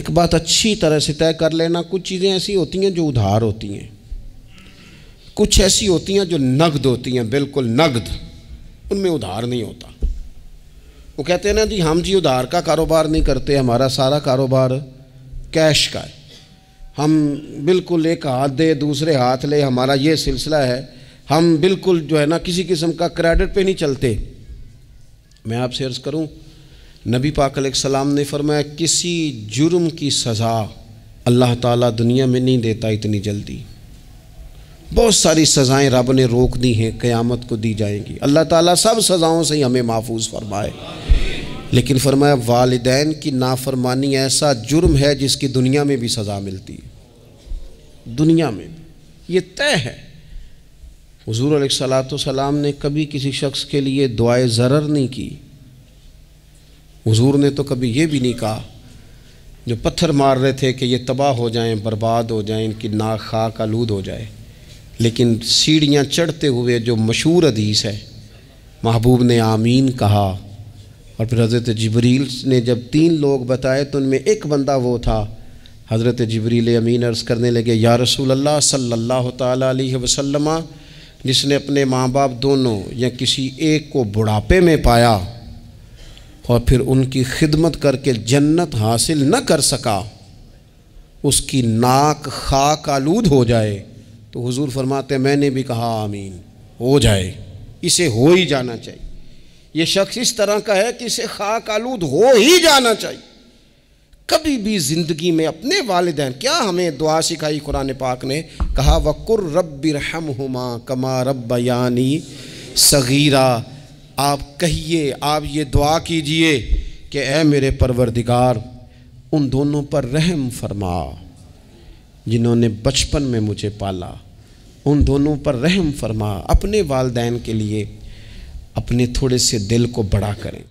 एक बात अच्छी तरह से तय कर लेना कुछ चीज़ें ऐसी होती हैं जो उधार होती हैं कुछ ऐसी होती हैं जो नगद होती हैं बिल्कुल नगद उनमें उधार नहीं होता वो कहते हैं ना जी हम जी उधार का कारोबार नहीं करते हमारा सारा कारोबार कैश का है हम बिल्कुल एक हाथ दे दूसरे हाथ ले हमारा ये सिलसिला है हम बिल्कुल जो है ना किसी किस्म का क्रेडिट पे नहीं चलते मैं आपसे अर्ज़ करूं नबी पाक सलाम ने फरमाया किसी जुर्म की सज़ा अल्लाह ताला दुनिया में नहीं देता इतनी जल्दी बहुत सारी सज़ाएं रब ने रोक दी हैं क़यामत को दी जाएंगी अल्लाह ताला सब सज़ाओं से ही हमें महफूज फरमाए लेकिन फरमाया वालदेन की नाफरमानी ऐसा जुर्म है जिसकी दुनिया में भी सज़ा मिलती है दुनिया में ये तय है हजूर सलात सलाम ने कभी किसी शख्स के लिए दुआए ज़रर नहीं की हुजूर ने तो कभी ये भी नहीं कहा जो पत्थर मार रहे थे कि ये तबाह हो जाएं बर्बाद हो जाएं इनकी नाक खाक आलूद हो जाए लेकिन सीढ़ियाँ चढ़ते हुए जो मशहूर हदीस है महबूब ने आमीन कहा और फिर हज़रत जबरील ने जब तीन लोग बताए तो उनमें एक बंदा वो था हज़रत जबरील अमीन अर्ज़ करने लगे या रसूल अल्लाह सल्ला वसलम जिसने अपने माँ बाप दोनों या किसी एक को बुढ़ापे में पाया और फिर उनकी खिदमत करके जन्नत हासिल न कर सका उसकी नाक खाक आलूद हो जाए तो हुजूर फरमाते मैंने भी कहा आमीन हो जाए इसे हो ही जाना चाहिए ये शख्स इस तरह का है कि इसे खाक आलूद हो ही जाना चाहिए कभी भी ज़िंदगी में अपने वालदेन क्या हमें दुआ सिखाई कुरान पाक ने कहा वक़ुर रब हम हुमा कमा रब यानी सगीरा आप कहिए आप ये दुआ कीजिए कि ए मेरे परवरदिगार उन दोनों पर रहम फरमा जिन्होंने बचपन में मुझे पाला उन दोनों पर रहम फरमा अपने वालदेन के लिए अपने थोड़े से दिल को बड़ा करें